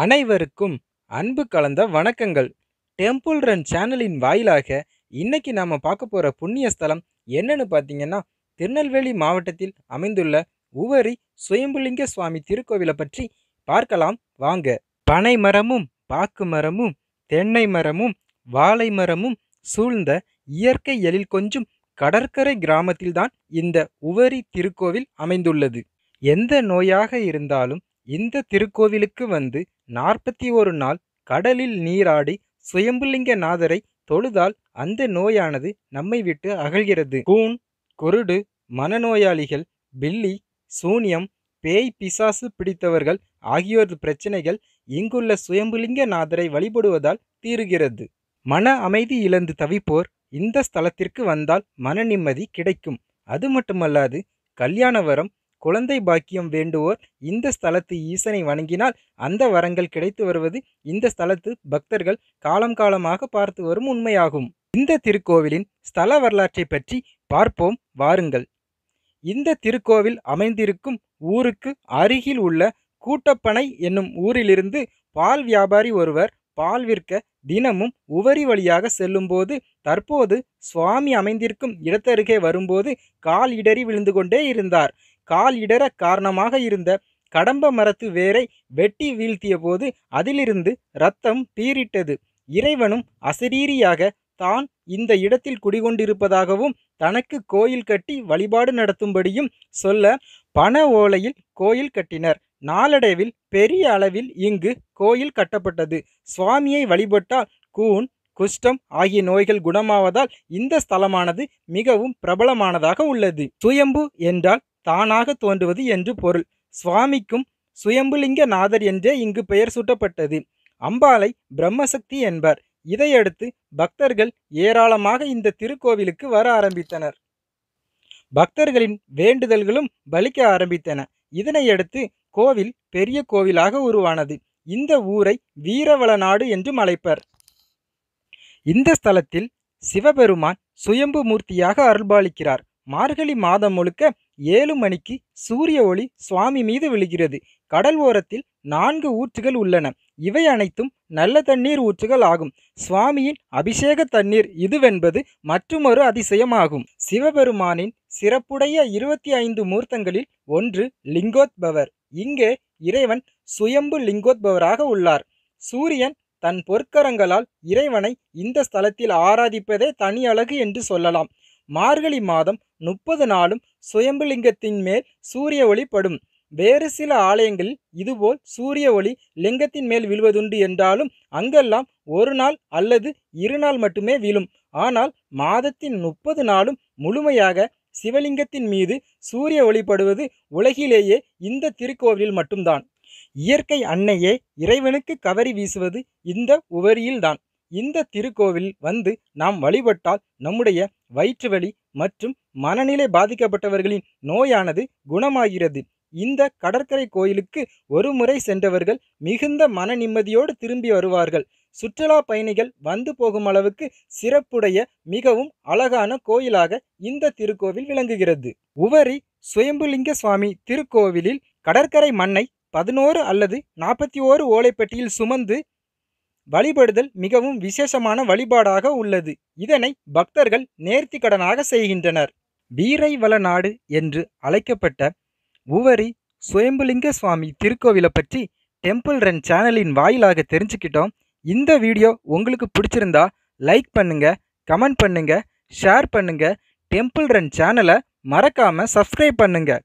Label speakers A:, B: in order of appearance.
A: அனைவருக்கும் அன்பு கலந்த வணக்கங்கள் டெம்பிள் ரன் சேனலின் வாயிலாக இன்னைக்கு நாம் பார்க்க போகிற புண்ணிய ஸ்தலம் என்னன்னு பார்த்தீங்கன்னா திருநெல்வேலி மாவட்டத்தில் அமைந்துள்ள உவரி சுயம்புலிங்க சுவாமி திருக்கோவிலை பற்றி பார்க்கலாம் வாங்க பனை மரமும் பாக்கு மரமும் தென்னை மரமும் வாழை மரமும் சூழ்ந்த இயற்கை எழில் கொஞ்சம் கடற்கரை கிராமத்தில்தான் இந்த உவரி திருக்கோவில் அமைந்துள்ளது எந்த நோயாக இருந்தாலும் இந்த திருக்கோவிலுக்கு வந்து நாற்பத்தி ஒரு நாள் கடலில் நீராடி சுயம்புலிங்க நாதரை தொழுதால் அந்த நோயானது நம்மை விட்டு அகழ்கிறது கூன் குருடு மனநோயாளிகள் பில்லி சூனியம் பேய் பிசாசு பிடித்தவர்கள் ஆகியோரது பிரச்சனைகள் இங்குள்ள சுயம்புலிங்க நாதரை வழிபடுவதால் தீருகிறது மன அமைதி இழந்து தவிப்போர் இந்த ஸ்தலத்திற்கு வந்தால் மன நிம்மதி கிடைக்கும் அது மட்டுமல்லாது கல்யாணவரம் குழந்தை பாக்கியம் வேண்டுவோர் இந்த ஸ்தலத்து ஈசனை வணங்கினால் அந்த வரங்கள் கிடைத்து வருவது இந்த ஸ்தலத்து பக்தர்கள் காலம் காலமாக பார்த்து வரும் உண்மையாகும் இந்த திருக்கோவிலின் ஸ்தல வரலாற்றை பற்றி பார்ப்போம் வாருங்கள் இந்த திருக்கோவில் அமைந்திருக்கும் ஊருக்கு அருகில் உள்ள கூட்டப்பனை என்னும் ஊரிலிருந்து பால் வியாபாரி ஒருவர் பால் விற்க தினமும் உவரி வழியாக செல்லும்போது தற்போது சுவாமி அமைந்திருக்கும் இடத்தருகே வரும்போது கால் இடறி விழுந்து கொண்டே இருந்தார் கால் இடர காரணமாக இருந்த கடம்ப மரத்து வேரை வெட்டி வீழ்த்திய போது அதிலிருந்து இரத்தம் பீரிட்டது இறைவனும் அசரீரியாக தான் இந்த இடத்தில் குடிகொண்டிருப்பதாகவும் தனக்கு கோயில் கட்டி வழிபாடு நடத்தும்படியும் சொல்ல பண ஓலையில் கோயில் கட்டினர் நாளடைவில் பெரிய அளவில் இங்கு கோயில் கட்டப்பட்டது சுவாமியை வழிபட்டால் கூன் குஷ்டம் ஆகிய நோய்கள் குணமாவதால் இந்த ஸ்தலமானது மிகவும் பிரபலமானதாக உள்ளது சுயம்பு என்றால் தானாக தோன்றுவது என்று பொருள் சுவாமிக்கும் சுயம்புலிங்க நாதர் என்றே இங்கு பெயர் சூட்டப்பட்டது அம்பாளை பிரம்மசக்தி என்பர் இதையடுத்து பக்தர்கள் ஏராளமாக இந்த திருக்கோவிலுக்கு வர ஆரம்பித்தனர் பக்தர்களின் வேண்டுதல்களும் பலிக்க ஆரம்பித்தன இதனையடுத்து கோவில் பெரிய கோவிலாக உருவானது இந்த ஊரை வீரவள நாடு என்றும் அழைப்பர் இந்த ஸ்தலத்தில் சிவபெருமான் சுயம்பு மூர்த்தியாக அருள்பாலிக்கிறார் மார்கழி மாதம் முழுக்க ஏழு மணிக்கு சூரிய ஒளி சுவாமி மீது விழுகிறது கடல் ஓரத்தில் நான்கு ஊற்றுகள் உள்ளன இவை அனைத்தும் நல்ல தண்ணீர் ஊற்றுகள் ஆகும் சுவாமியின் அபிஷேக தண்ணீர் இதுவென்பது மற்றுமொரு அதிசயமாகும் சிவபெருமானின் சிறப்புடைய இருபத்தி ஐந்து மூர்த்தங்களில் ஒன்று லிங்கோத்பவர் இங்கே இறைவன் சுயம்பு லிங்கோத்பவராக உள்ளார் சூரியன் தன் பொற்கரங்களால் இறைவனை இந்த ஸ்தலத்தில் ஆராதிப்பதே தனி அழகு என்று சொல்லலாம் மார்கழி மாதம் முப்பது நாளும் சுயம்புலிங்கத்தின் மேல் சூரிய ஒளி படும் வேறு சில ஆலயங்களில் இதுபோல் சூரிய ஒளி லிங்கத்தின் மேல் விழுவதுண்டு என்றாலும் அங்கெல்லாம் ஒரு நாள் அல்லது இரு நாள் மட்டுமே விழும் ஆனால் மாதத்தின் முப்பது நாளும் முழுமையாக சிவலிங்கத்தின் மீது சூரிய ஒளிப்படுவது உலகிலேயே இந்த திருக்கோவிலில் மட்டும்தான் இயற்கை அன்னையே இறைவனுக்கு கவரி வீசுவது இந்த உவரியில்தான் இந்த திருக்கோவில் வந்து நாம் வழிபட்டால் நம்முடைய வயிற்று வலி மற்றும் மனநிலை பாதிக்கப்பட்டவர்களின் நோயானது குணமாகிறது இந்த கடற்கரை கோயிலுக்கு ஒரு முறை சென்றவர்கள் மிகுந்த மன நிம்மதியோடு திரும்பி வருவார்கள் சுற்றுலா பயணிகள் வந்து போகும் அளவுக்கு சிறப்புடைய மிகவும் அழகான கோயிலாக இந்த திருக்கோவில் விளங்குகிறது உவரி சுயம்புலிங்க சுவாமி திருக்கோவிலில் கடற்கரை மண்ணை பதினோரு அல்லது நாற்பத்தி ஓரு ஓலைப்பட்டியில் சுமந்து வழிபடுதல் மிகவும் விசேஷமான வழிபாடாக உள்ளது இதனை பக்தர்கள் நேர்த்திக்கடனாக செய்கின்றனர் வீரை வள நாடு என்று அழைக்கப்பட்ட உவரி சுயம்புலிங்க சுவாமி திருக்கோவிலை பற்றி டெம்பிள் ரன் சேனலின் வாயிலாக தெரிஞ்சுக்கிட்டோம் இந்த வீடியோ உங்களுக்கு பிடிச்சிருந்தா லைக் பண்ணுங்க கமெண்ட் பண்ணுங்க ஷேர் பண்ணுங்க டெம்பிள் ரன் சேனலை மறக்காமல் சப்ஸ்கிரைப் பண்ணுங்கள்